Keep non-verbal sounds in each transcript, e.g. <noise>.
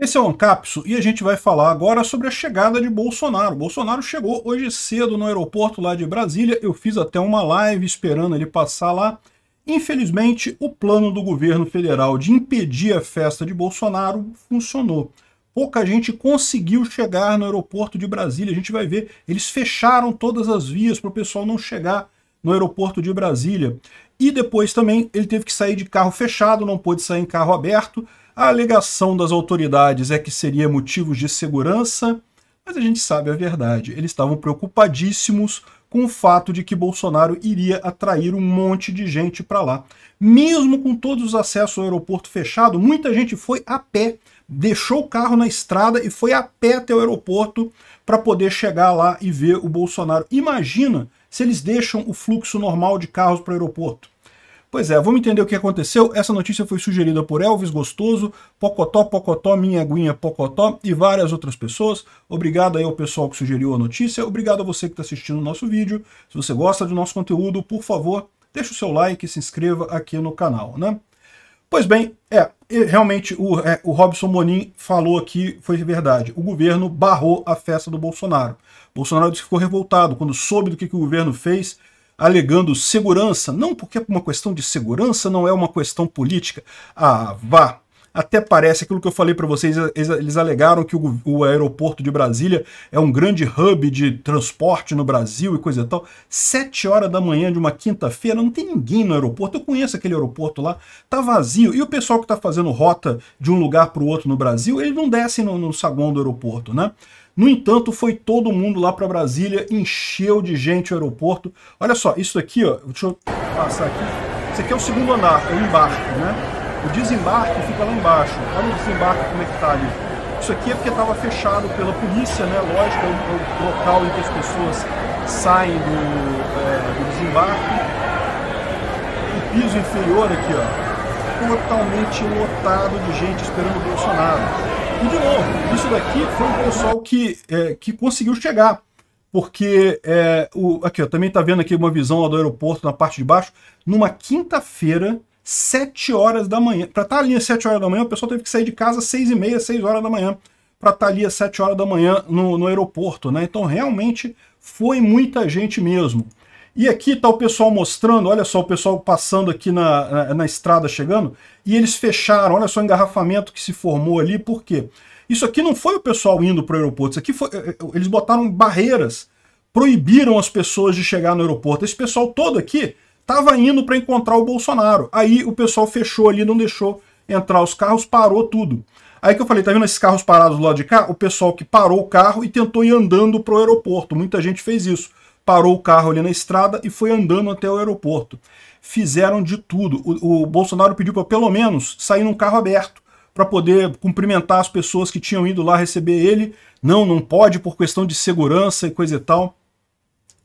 Esse é o Ancapso e a gente vai falar agora sobre a chegada de Bolsonaro. Bolsonaro chegou hoje cedo no aeroporto lá de Brasília, eu fiz até uma live esperando ele passar lá. Infelizmente, o plano do governo federal de impedir a festa de Bolsonaro funcionou. Pouca gente conseguiu chegar no aeroporto de Brasília, a gente vai ver, eles fecharam todas as vias para o pessoal não chegar no aeroporto de Brasília. E depois também ele teve que sair de carro fechado, não pôde sair em carro aberto. A alegação das autoridades é que seria motivos de segurança, mas a gente sabe a verdade. Eles estavam preocupadíssimos com o fato de que Bolsonaro iria atrair um monte de gente para lá. Mesmo com todos os acessos ao aeroporto fechado, muita gente foi a pé, deixou o carro na estrada e foi a pé até o aeroporto para poder chegar lá e ver o Bolsonaro. Imagina se eles deixam o fluxo normal de carros para o aeroporto. Pois é, vamos entender o que aconteceu. Essa notícia foi sugerida por Elvis Gostoso, Pocotó, Pocotó, Minha Aguinha, Pocotó e várias outras pessoas. Obrigado aí ao pessoal que sugeriu a notícia. Obrigado a você que está assistindo o nosso vídeo. Se você gosta do nosso conteúdo, por favor, deixa o seu like e se inscreva aqui no canal, né? Pois bem, é, realmente o, é, o Robson Monin falou aqui, foi verdade. O governo barrou a festa do Bolsonaro. Bolsonaro ficou revoltado quando soube do que, que o governo fez, alegando segurança, não porque é uma questão de segurança, não é uma questão política. Ah, vá, até parece aquilo que eu falei para vocês, eles alegaram que o, o, aeroporto de Brasília é um grande hub de transporte no Brasil e coisa e tal. Sete horas da manhã de uma quinta-feira, não tem ninguém no aeroporto. Eu conheço aquele aeroporto lá, tá vazio. E o pessoal que está fazendo rota de um lugar para o outro no Brasil, eles não descem no, no saguão do aeroporto, né? No entanto, foi todo mundo lá para Brasília, encheu de gente o aeroporto. Olha só, isso aqui, ó, deixa eu passar aqui. Isso aqui é o segundo andar, é o embarque, né? O desembarque fica lá embaixo. Olha o desembarque como é que está ali. Isso aqui é porque estava fechado pela polícia, né? Lógico, é o, é local em que as pessoas saem do, é, do desembarque. O piso inferior aqui, ó, totalmente lotado de gente esperando o Bolsonaro. E de novo, isso daqui foi o pessoal que, é, que conseguiu chegar porque é, o, aqui ó, também está vendo aqui uma visão do aeroporto na parte de baixo. Numa quinta-feira, 7 horas da manhã. Para estar tá ali às 7 horas da manhã, o pessoal teve que sair de casa às 6 e meia, 6 horas da manhã, para estar tá ali às 7 horas da manhã no, no aeroporto. Né? Então realmente foi muita gente mesmo. E aqui está o pessoal mostrando, olha só o pessoal passando aqui na, na, na, estrada chegando, e eles fecharam, olha só o engarrafamento que se formou ali, por quê? Isso aqui não foi o pessoal indo para o aeroporto, isso aqui foi, eh, eh, eles botaram barreiras, proibiram as pessoas de chegar no aeroporto. Esse pessoal todo aqui estava indo para encontrar o Bolsonaro. Aí o pessoal fechou ali, não deixou entrar os carros, parou tudo. Aí que eu falei, tá vendo esses carros parados do lado de cá? O pessoal que parou o carro e tentou ir andando para o aeroporto. Muita gente fez isso. Parou o carro ali na estrada e foi andando até o aeroporto. Fizeram de tudo. O, o Bolsonaro pediu para pelo menos sair num carro aberto para poder cumprimentar as pessoas que tinham ido lá receber ele. Não, não pode por questão de segurança e coisa e tal.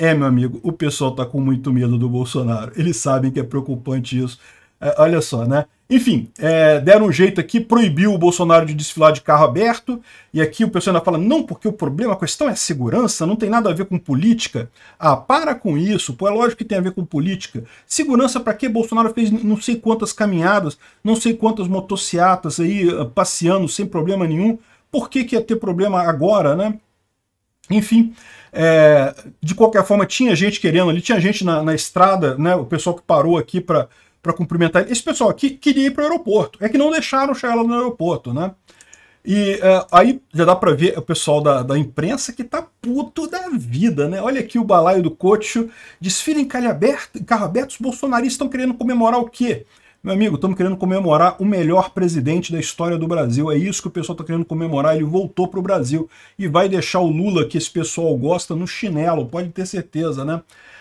É, meu amigo, o pessoal tá com muito medo do Bolsonaro. Eles sabem que é preocupante isso. É, olha só, né? Enfim, é, deram um jeito aqui, proibiu o Bolsonaro de desfilar de carro aberto. E aqui o pessoal ainda fala: não, porque o problema, a questão é a segurança, não tem nada a ver com política. Ah, para com isso, pô, é lógico que tem a ver com política. Segurança para quê? Bolsonaro fez não sei quantas caminhadas, não sei quantas motocicletas aí ah, passeando sem problema nenhum. Por que, que ia ter problema agora, né? Enfim, é, de qualquer forma, tinha gente querendo ali, tinha gente na, na estrada, né? O pessoal que parou aqui para cumprimentar Esse pessoal aqui queria ir para o aeroporto. É que não deixaram chegar lá no aeroporto, né? E é, aí já dá para ver o pessoal da, da imprensa que tá puto da vida, né? Olha aqui o balaio do cocho, desfile em, calha em carro aberto, os bolsonaristas estão querendo comemorar o quê? Meu amigo, estamos querendo comemorar o melhor presidente da história do Brasil. É isso que o pessoal está querendo comemorar. Ele voltou para o Brasil e vai deixar o Lula, que esse pessoal gosta, no chinelo, pode ter certeza, né?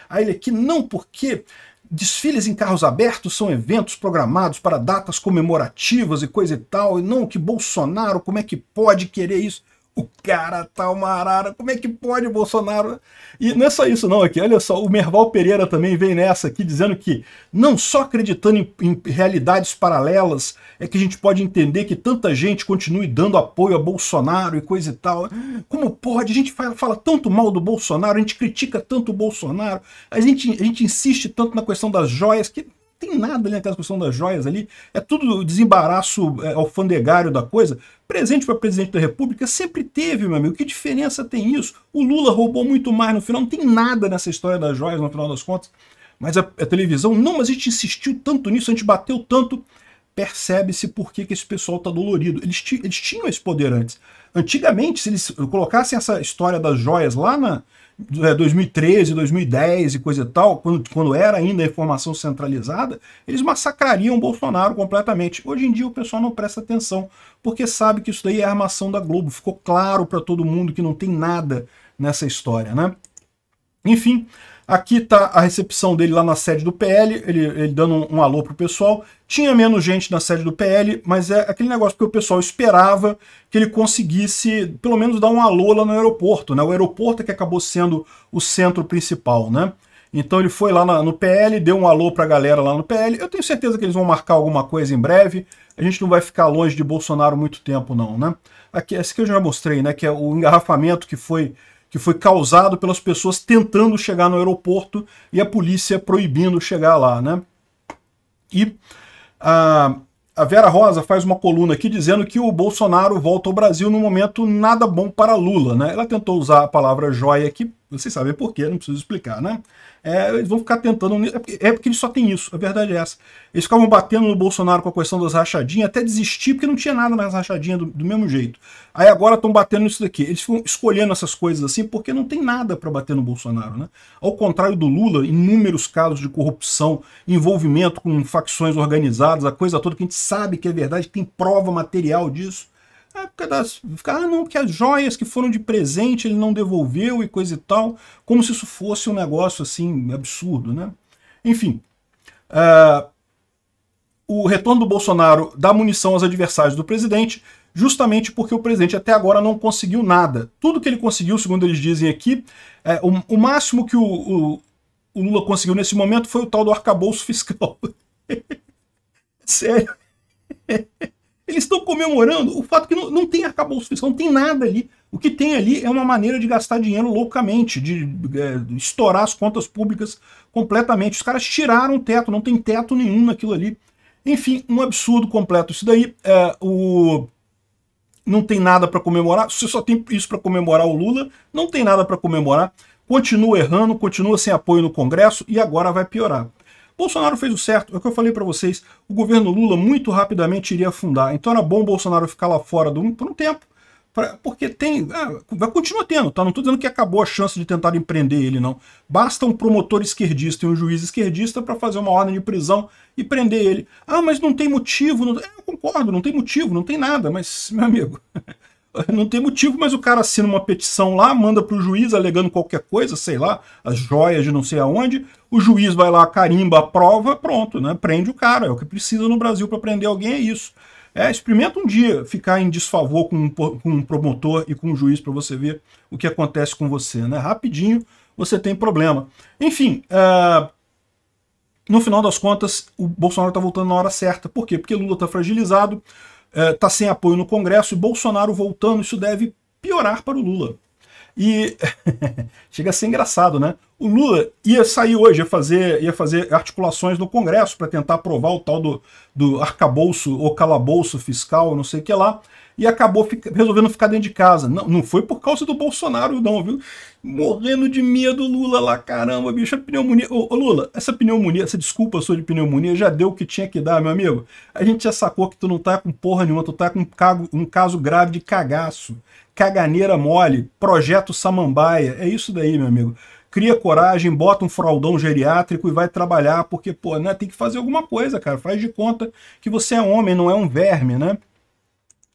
Aí ele aqui, não porque desfiles em carros abertos são eventos programados para datas comemorativas e coisa e tal, e não que Bolsonaro, como é que pode querer isso? O cara tá uma arara. Como é que pode Bolsonaro? E não é só isso não aqui. Olha só, o Merval Pereira também vem nessa aqui dizendo que não só acreditando em, em realidades paralelas é que a gente pode entender que tanta gente continue dando apoio a Bolsonaro e coisa e tal. Como pode? A gente fala, fala tanto mal do Bolsonaro, a gente critica tanto o Bolsonaro, a gente, a gente insiste tanto na questão das joias que tem nada ali naquela questão das joias ali, é tudo desembaraço é, alfandegário da coisa. Presente para presidente da República sempre teve, meu amigo. Que diferença tem isso? O Lula roubou muito mais no final, não tem nada nessa história das joias no final das contas. Mas a, a televisão, não, mas a gente insistiu tanto nisso, a gente bateu tanto, percebe-se por que, que esse pessoal está dolorido. Eles, eles tinham esse poder antes. Antigamente, se eles colocassem essa história das joias lá na é, 2013, 2010 e coisa e tal, quando, quando era ainda a informação centralizada, eles massacrariam o Bolsonaro completamente. Hoje em dia o pessoal não presta atenção, porque sabe que isso daí é armação da Globo. Ficou claro para todo mundo que não tem nada nessa história, né? Enfim, Aqui está a recepção dele lá na sede do PL, ele, ele dando um, um alô pro pessoal. Tinha menos gente na sede do PL, mas é aquele negócio que o pessoal esperava que ele conseguisse, pelo menos, dar um alô lá no aeroporto. Né? O aeroporto é que acabou sendo o centro principal, né? Então ele foi lá na, no PL, deu um alô para a galera lá no PL. Eu tenho certeza que eles vão marcar alguma coisa em breve. A gente não vai ficar longe de Bolsonaro muito tempo, não, né? Aqui, esse que eu já mostrei, né? Que é o engarrafamento que foi que foi causado pelas pessoas tentando chegar no aeroporto e a polícia proibindo chegar lá, né? E a, a Vera Rosa faz uma coluna aqui dizendo que o Bolsonaro volta ao Brasil num momento nada bom para Lula, né? Ela tentou usar a palavra joia aqui, vocês sabem por quê não preciso explicar, né? É, eles vão ficar tentando. É, é porque, eles só tem isso, a verdade é essa. Eles ficavam batendo no Bolsonaro com a questão das rachadinhas, até desistir, porque não tinha nada nas rachadinhas do, do mesmo jeito. Aí agora estão batendo nisso daqui. Eles ficam escolhendo essas coisas assim, porque não tem nada para bater no Bolsonaro, né? Ao contrário do Lula, inúmeros casos de corrupção, envolvimento com facções organizadas, a coisa toda que a gente sabe que é verdade, tem prova material disso. A época das. Ah, não, porque as joias que foram de presente ele não devolveu e coisa e tal. Como se isso fosse um negócio assim absurdo, né? Enfim. É, o retorno do Bolsonaro dá munição aos adversários do presidente, justamente porque o presidente até agora não conseguiu nada. Tudo que ele conseguiu, segundo eles dizem aqui, é, o, o, máximo que o, o, o, Lula conseguiu nesse momento foi o tal do arcabouço fiscal. <laughs> Sério. <laughs> Eles estão comemorando o fato que não, não tem acabou fiscal, não tem nada ali. O que tem ali é uma maneira de gastar dinheiro loucamente, de é, estourar as contas públicas completamente. Os caras tiraram o teto, não tem teto nenhum naquilo ali. Enfim, um absurdo completo. Isso daí é, o... não tem nada para comemorar. Você só tem isso para comemorar o Lula, não tem nada para comemorar. Continua errando, continua sem apoio no Congresso e agora vai piorar. Bolsonaro fez o certo, é o que eu falei para vocês, o governo Lula muito rapidamente iria afundar, então era bom Bolsonaro ficar lá fora do, por um tempo, pra, porque tem, ah, vai é, continuar tendo, tá? não estou dizendo que acabou a chance de tentar empreender ele, não. Basta um promotor esquerdista e um juiz esquerdista para fazer uma ordem de prisão e prender ele. Ah, mas não tem motivo, não... eu concordo, não tem motivo, não tem nada, mas, meu amigo... <laughs> <laughs> não tem motivo, mas o cara assina uma petição lá, manda para o juiz alegando qualquer coisa, sei lá, as joias de não sei aonde, o juiz vai lá, carimba a prova, pronto, né? Prende o cara. É o que precisa no Brasil para prender alguém, é isso. É, experimenta um dia ficar em desfavor com um, com um promotor e com um juiz para você ver o que acontece com você, né? Rapidinho você tem problema. Enfim, uh, no final das contas, o Bolsonaro está voltando na hora certa. Por quê? Porque Lula está fragilizado, está é, uh, sem apoio no Congresso e Bolsonaro voltando, isso deve piorar para o Lula. E <laughs> chega a ser engraçado, né? O Lula ia sair hoje, ia fazer, ia fazer articulações no Congresso para tentar aprovar o tal do, do arcabouço ou calabouço fiscal, não sei o que lá e acabou fica, resolvendo ficar dentro de casa. Não, não foi por causa do Bolsonaro, não, viu? Morrendo de medo, Lula lá, caramba, bicho, a pneumonia. Ô, ô, Lula, essa pneumonia, essa desculpa sua de pneumonia já deu o que tinha que dar, meu amigo. A gente já sacou que tu não tá com porra nenhuma, tu tá com um, cago, um caso grave de cagaço. Caganeira mole, projeto samambaia. É isso daí, meu amigo cria coragem, bota um fraldão geriátrico e vai trabalhar, porque, pô, né, tem que fazer alguma coisa, cara. Faz de conta que você é homem, não é um verme, né?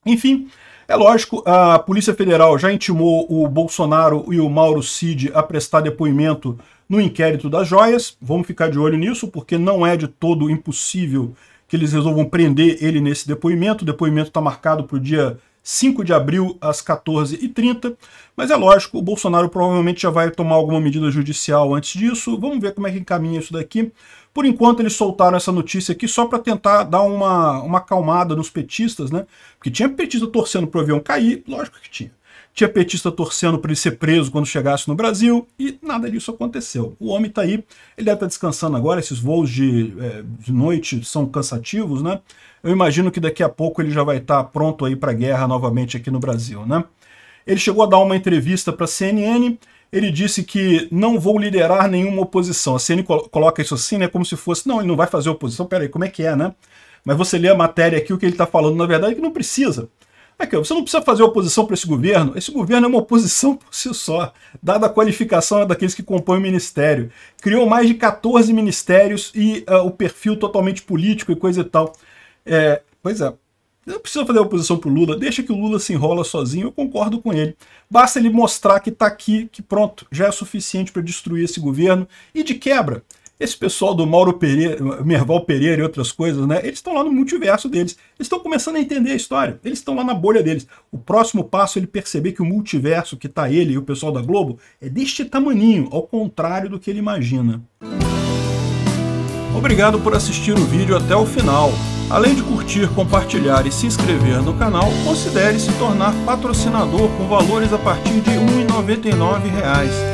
Enfim, é lógico, a Polícia Federal já intimou o Bolsonaro e o Mauro Cid a prestar depoimento no inquérito das joias. Vamos ficar de olho nisso, porque não é de todo impossível que eles resolvam prender ele nesse depoimento. O depoimento está marcado para o dia 5 de abril, às 14h30. Mas é lógico, o Bolsonaro provavelmente já vai tomar alguma medida judicial antes disso. Vamos ver como é que encaminha isso daqui. Por enquanto, eles soltaram essa notícia aqui só para tentar dar uma, uma acalmada nos petistas, né? Porque tinha petista torcendo para o avião cair, lógico que tinha tinha petista torcendo para ele ser preso quando chegasse no Brasil, e nada disso aconteceu. O homem está aí, ele deve estar tá descansando agora, esses voos de, é, de, noite são cansativos, né? Eu imagino que daqui a pouco ele já vai estar tá pronto aí para a guerra novamente aqui no Brasil, né? Ele chegou a dar uma entrevista para a CNN, ele disse que não vou liderar nenhuma oposição. A CNN coloca isso assim, né, como se fosse, não, ele não vai fazer oposição, peraí, como é que é, né? Mas você lê a matéria aqui, o que ele está falando, na verdade, é que não precisa. É você não precisa fazer oposição para esse governo. Esse governo é uma oposição por si só, dada a qualificação né, daqueles que compõem o ministério. Criou mais de 14 ministérios e uh, o perfil totalmente político e coisa e tal. É, pois é, não precisa fazer oposição o Lula, deixa que o Lula se enrola sozinho, eu concordo com ele. Basta ele mostrar que está aqui, que pronto, já é suficiente para destruir esse governo e de quebra esse pessoal do Mauro Pereira, Merval Pereira e outras coisas, né? Eles estão lá no multiverso deles. Eles estão começando a entender a história. Eles estão lá na bolha deles. O próximo passo é ele perceber que o multiverso que tá ele e o pessoal da Globo é deste tamaninho, ao contrário do que ele imagina. Obrigado por assistir o vídeo até o final. Além de curtir, compartilhar e se inscrever no canal, considere se tornar patrocinador com valores a partir de R$ 1,99